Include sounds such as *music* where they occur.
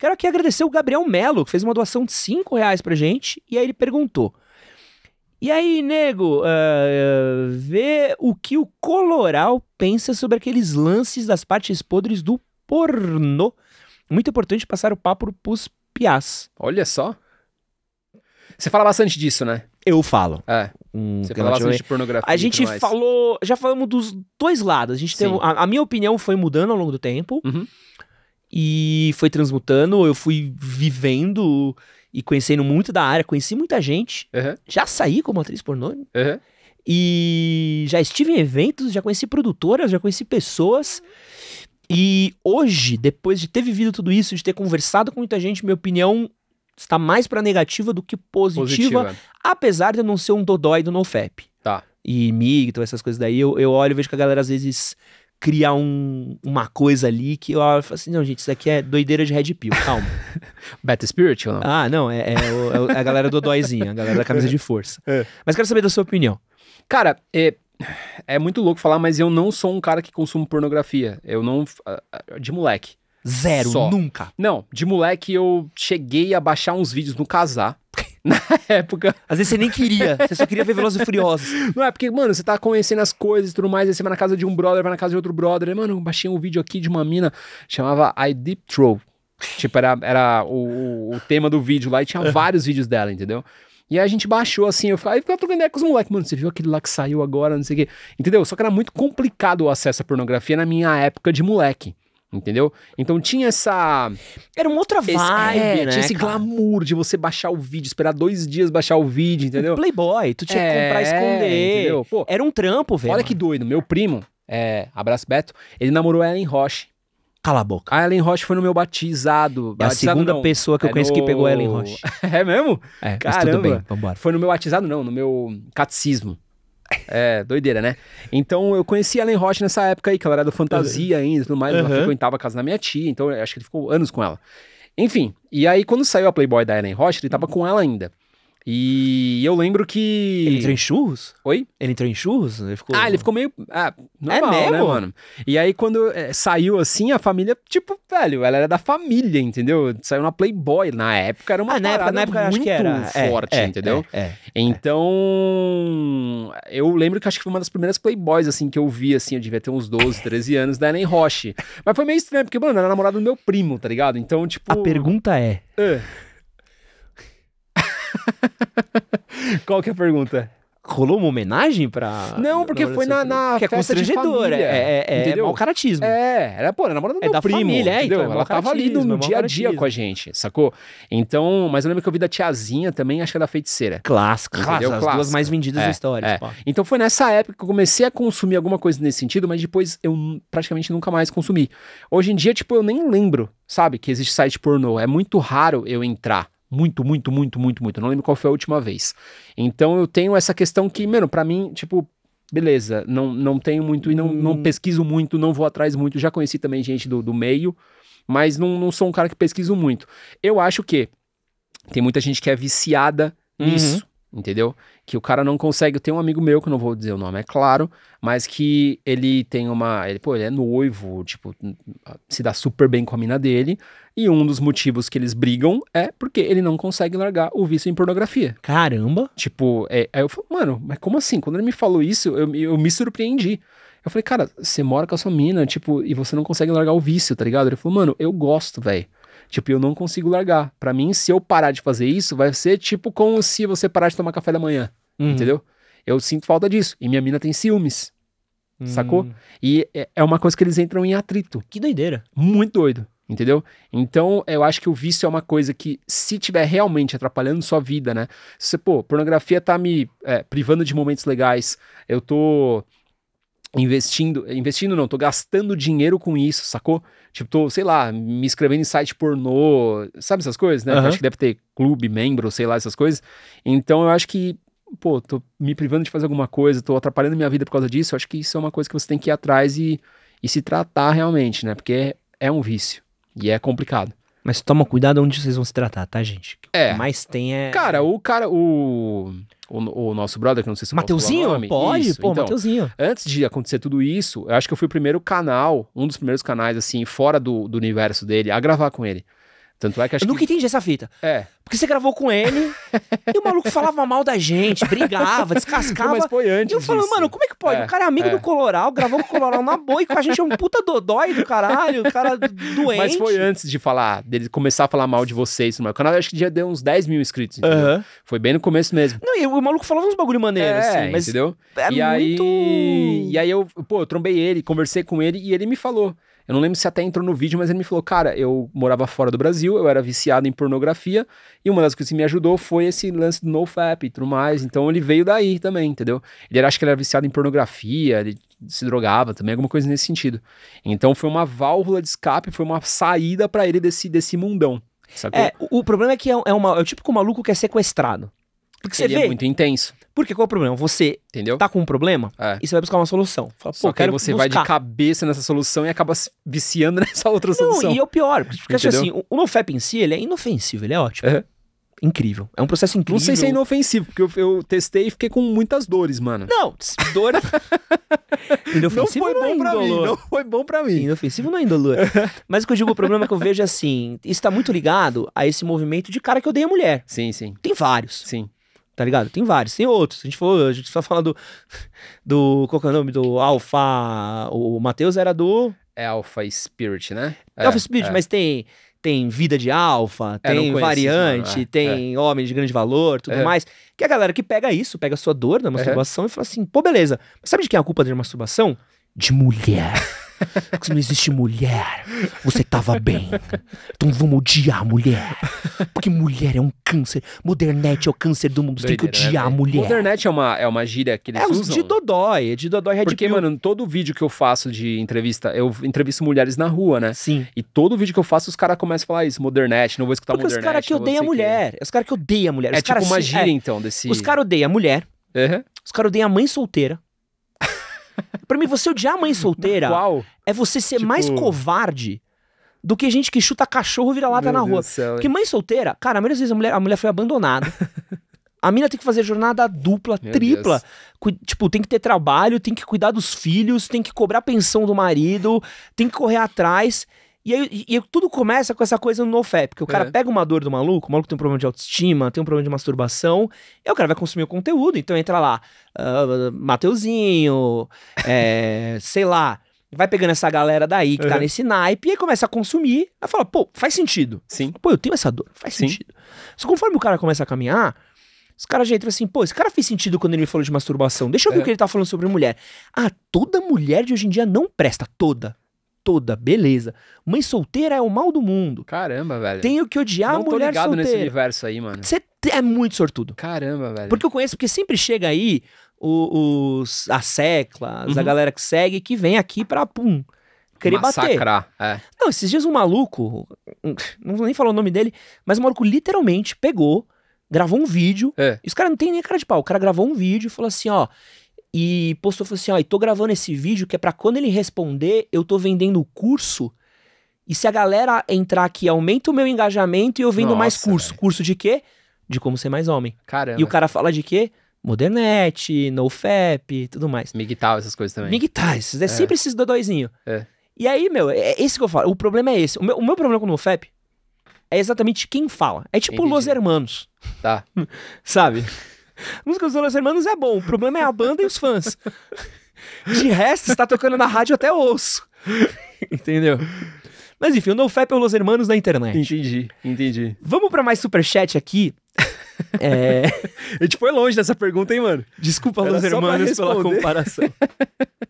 Quero aqui agradecer o Gabriel Melo, que fez uma doação de 5 reais pra gente, e aí ele perguntou. E aí, nego, uh, vê o que o Coloral pensa sobre aqueles lances das partes podres do pornô. Muito importante passar o papo pros piás. Olha só. Você fala bastante disso, né? Eu falo. É. Um, você fala bastante de pornografia. A gente falou. Já falamos dos dois lados. A gente teve. A, a, minha opinião foi mudando ao longo do tempo. Uhum e foi transmutando, eu fui vivendo e conhecendo muito da área, conheci muita gente, uhum. já saí como atriz pornô uhum. e já estive em eventos, já conheci produtoras, já conheci pessoas. E hoje, depois de ter vivido tudo isso, de ter conversado com muita gente, minha opinião está mais para negativa do que positiva, positiva, apesar de eu não ser um dodói do NoFap. Tá. E todas essas coisas daí, eu, eu olho e vejo que a galera às vezes criar um, uma coisa ali que eu, eu falo assim, não, gente, isso aqui é doideira de Red Pill, calma. *laughs* Beta Spirit ou não? Ah, não, é, é, o, é, é a galera do Dóizinho, a galera da camisa de força. É. Mas quero saber da sua opinião. Cara, é, é muito louco falar, mas eu não sou um cara que consumo pornografia. Eu não. De moleque. Zero, Só. nunca. Não, de moleque eu cheguei a baixar uns vídeos no casar. *laughs* na época. Às vezes você nem queria, você só queria ver Velozes e Furiosos. *laughs* Não é, porque, mano, você tá conhecendo as coisas e tudo mais, aí você vai na casa de um brother, vai na casa de outro brother. Mano, baixei um vídeo aqui de uma mina, chamava I Deep Throw. Tipo, era, era o, o tema do vídeo lá e tinha é. vários vídeos dela, entendeu? E aí a gente baixou assim, eu falei, aí ah, ficava trocando ideia com os moleques, mano, você viu aquele lá que saiu agora, não sei o quê. Entendeu? Só que era muito complicado o acesso à pornografia na minha época de moleque. Entendeu? Então tinha essa. Era uma outra vibe, esse, é, né, né? Tinha esse cara? glamour de você baixar o vídeo, esperar dois dias baixar o vídeo, entendeu? playboy, tu tinha é, que comprar e é, esconder. Pô, era um trampo, velho. Olha que doido. Meu primo, é, abraço Beto, ele namorou Ellen Roche. Cala a boca. A Ellen Roche foi no meu batizado. É a segunda não. pessoa que eu é conheço no... que pegou Ellen Roche. *laughs* é mesmo? É, Caramba. mas tudo bem, vambora. Foi no meu batizado, não, no meu catecismo. É, doideira, né? Então eu conheci a Ellen Roche nessa época aí, que ela era do Fantasia uhum. ainda e tudo mais. Uhum. Ela frequentava a casa da minha tia, então acho que ele ficou anos com ela. Enfim, e aí quando saiu a Playboy da Ellen Roche, ele tava com ela ainda. E eu lembro que. Ele entrou em churros? Oi? Ele entrou em churros? Ele ficou... Ah, ele ficou meio. Ah, é normal, é mesmo? né, mano? E aí, quando é, saiu assim, a família, tipo, velho, ela era da família, entendeu? Saiu na Playboy. Na época era uma ah, na época, na época, muito era. É, forte, é, é, entendeu? É, então. Eu lembro que acho que foi uma das primeiras Playboys, assim, que eu vi, assim, eu devia ter uns 12, 13 *laughs* anos, da Ellen Roche. Mas foi meio estranho, porque, mano, era namorada do meu primo, tá ligado? Então, tipo. A pergunta é. Uh, *laughs* Qual que é a pergunta? Rolou uma homenagem pra. Não, porque foi na, na. Que é constrangedora. É, é, é, é o caratismo. É, era, pô, era namorada do é meu da primo. Família, é, então, é ela tava ali no é dia a dia com a gente, sacou? Então, mas eu lembro que eu vi da tiazinha também, acho que era da feiticeira. Clássica, Clássica as Clássica. duas mais vendidas é, da história. É. Tipo, então foi nessa época que eu comecei a consumir alguma coisa nesse sentido, mas depois eu praticamente nunca mais consumi. Hoje em dia, tipo, eu nem lembro, sabe, que existe site pornô. É muito raro eu entrar muito, muito, muito, muito, muito. não lembro qual foi a última vez. Então eu tenho essa questão que, mano, para mim, tipo, beleza, não, não tenho muito e não, hum. não pesquiso muito, não vou atrás muito. Já conheci também gente do, do meio, mas não, não sou um cara que pesquiso muito. Eu acho que tem muita gente que é viciada uhum. nisso entendeu? Que o cara não consegue. Eu tenho um amigo meu, que eu não vou dizer o nome, é claro, mas que ele tem uma. Ele, pô, ele é noivo, tipo, se dá super bem com a mina dele. E um dos motivos que eles brigam é porque ele não consegue largar o vício em pornografia. Caramba! Tipo, é, aí eu falo, mano, mas como assim? Quando ele me falou isso, eu, eu me surpreendi. Eu falei, cara, você mora com a sua mina, tipo, e você não consegue largar o vício, tá ligado? Ele falou, mano, eu gosto, velho. Tipo, eu não consigo largar. Para mim, se eu parar de fazer isso, vai ser tipo como se você parar de tomar café da manhã. Uhum. Entendeu? Eu sinto falta disso. E minha mina tem ciúmes. Uhum. Sacou? Hum. E é, é uma coisa que eles entram em atrito. Que doideira. Muito doido. Entendeu? Então, eu acho que o vício é uma coisa que, se tiver realmente atrapalhando sua vida, né? Se, pô, pornografia tá me é, privando de momentos legais, eu tô investindo, investindo não, tô gastando dinheiro com isso, sacou? Tipo, tô, sei lá, me inscrevendo em site pornô, sabe essas coisas, né? Uhum. Acho que deve ter clube, membro, sei lá, essas coisas. Então eu acho que, pô, tô me privando de fazer alguma coisa, tô atrapalhando minha vida por causa disso. Eu acho que isso é uma coisa que você tem que ir atrás e, e se tratar realmente, né? Porque é, é um vício e é complicado. Mas toma cuidado onde vocês vão se tratar, tá, gente? É. O que é. mais tem é. Cara, o cara, o. O, o nosso brother, que não sei se Mateuzinho? Nome, pode, isso. pô, então, Mateuzinho. Antes de acontecer tudo isso, eu acho que eu fui o primeiro canal, um dos primeiros canais, assim, fora do, do universo dele, a gravar com ele. Tanto é que acho Eu nunca que... entendi essa fita. É. Porque você gravou com ele e o maluco falava mal da gente, brigava, descascava. mas foi antes. E eu falando, mano, como é que pode? É, o cara é amigo é. do Coloral, gravou com o Coloral na boa e com a gente é um puta dodói do caralho, o cara doente. Mas foi antes de falar, dele começar a falar mal de vocês no meu canal. Eu acho que já deu uns 10 mil inscritos. Uhum. Foi bem no começo mesmo. Não, e o maluco falava uns bagulho maneiro, é, assim, mas. Entendeu? É e muito... aí. E aí eu, pô, eu trombei ele, conversei com ele e ele me falou. Eu não lembro se até entrou no vídeo, mas ele me falou: Cara, eu morava fora do Brasil, eu era viciado em pornografia, e uma das coisas que me ajudou foi esse lance do NoFap e tudo mais. Então ele veio daí também, entendeu? Ele era, acho que ele era viciado em pornografia, ele se drogava também, alguma coisa nesse sentido. Então foi uma válvula de escape, foi uma saída para ele desse, desse mundão. Sacou? É, o, problema é que é, é, uma, é o típico maluco que é sequestrado. Porque Ele você é vê. muito intenso. Porque qual é o problema? Você Entendeu? tá com um problema é. e você vai buscar uma solução. Fala, Só que aí você buscar. vai de cabeça nessa solução e acaba viciando *laughs* nessa outra solução. Não, e é o pior. Porque assim, Entendeu? assim, o NoFap em si, ele é inofensivo, ele é ótimo. É. Incrível. É um processo incrível. Não sei se é inofensivo, porque eu, eu testei e fiquei com muitas dores, mano. Não, dores. *laughs* É inofensivo não foi bom não é pra mim. Não foi bom pra mim. Inofensivo não é indolor. *laughs* Mas o que eu digo, o problema é que eu vejo é assim, isso tá muito ligado a esse movimento de cara que odeia mulher. Sim, sim. Tem vários. Sim tá ligado? Tem vários, tem outros. A gente falou, a gente só fala do. do qual que é o nome? Do Alpha. O Matheus era do. É Alpha Spirit, né? É, Alpha é, Spirit, é. mas tem. Tem vida de alfa, é, é, tem variante, é. tem homem de grande valor, tudo mais. Que a galera que pega isso, pega a sua dor da masturbação e fala assim: pô, beleza, mas sabe de quem é a culpa da masturbação? De mulher. *laughs* Se não existe mulher, você tava bem. Então vamos odiar mulher. Porque mulher é um câncer. Modernete é o câncer do mundo. Você tem que né, odiar né? mulher. Modernete é uma, é uma gíria que eles é, usam? É, de dodói. É de dodói Red Porque, mano, todo vídeo que eu faço de entrevista, eu entrevisto mulheres na rua, né? Sim. E todo vídeo que eu faço, os caras começam a falar isso. Modernete, não vou escutar Porque modernete. Porque os caras que odeiam a mulher. Que... Os caras que odeiam a mulher. É tipo uma gíria, é, então, desse... Os caras odeiam a mulher. Uhum. Os caras odeiam a mãe solteira. *laughs* pra mim, você odiar a mãe solteira... Qual? É você ser tipo... mais covarde do que gente que chuta cachorro vira-lata na rua. Céu, Porque mãe solteira, cara, a maioria das vezes a mulher, a mulher foi abandonada. *laughs* a mina tem que fazer jornada dupla, Meu tripla. tipo, tem que ter trabalho, tem que cuidar dos filhos, tem que cobrar pensão do marido, tem que correr atrás. E aí e, e tudo começa com essa coisa no NoFap, que o cara é. pega uma dor do maluco, o maluco tem um problema de autoestima, tem um problema de masturbação, e aí o cara vai consumir o conteúdo. Então entra lá, uh, Mateuzinho, é, *laughs* sei lá, vai pegando essa galera daí que uhum. tá nesse naipe e aí começa a consumir. Aí fala, pô, faz sentido. Sim. Pô, eu tenho essa dor, faz Sim. sentido. Só conforme o cara começa a caminhar, os caras já entram assim, pô, esse cara fez sentido quando ele me falou de masturbação. Deixa eu ver é. o que ele tá falando sobre mulher. Ah, toda mulher de hoje em dia não presta. Toda. Toda, beleza. Mãe solteira é o mal do mundo. Caramba, velho. Tenho que odiar não a mulher solteira. Não tô ligado solteira. nesse universo aí, mano. Você é muito sortudo. Caramba, velho. Porque eu conheço, porque sempre chega aí os, a seclas, uhum. a galera que segue, que vem aqui pra, pum, querer Massacrar, bater. É. Não, esses dias um maluco, não vou nem falar o nome dele, mas o um maluco literalmente pegou, gravou um vídeo, é. e os caras não tem nem cara de pau, o cara gravou um vídeo e falou assim, ó, e postou, falou assim, ó, e tô gravando esse vídeo que é pra quando ele responder, eu tô vendendo o curso... E se a galera entrar aqui, aumenta o meu engajamento e eu vendo Nossa, mais curso. Véio. Curso de quê? De como ser mais homem. Caramba. E o cara fala de quê? Modernet, NoFap e tudo mais. MGTOW, essas coisas também. MGTOW, é, é sempre esses dodóizinhos. É. E aí, meu, é, é esse que eu falo. O problema é esse. O meu, o meu problema com o NoFap é exatamente quem fala. É tipo Entendi. Los Hermanos. Tá. *laughs* Sabe? Música dos Los Hermanos é bom. O problema é a banda e os fãs. De resto, está tocando na rádio até ouço. *laughs* Entendeu? Mas enfim, o NoFap é o Los Hermanos da internet. Entendi, entendi. Vamos para mais superchat aqui. É... *laughs* A gente foi longe nessa pergunta, hein, mano? Desculpa, Los Hermanos, pela comparação. *laughs*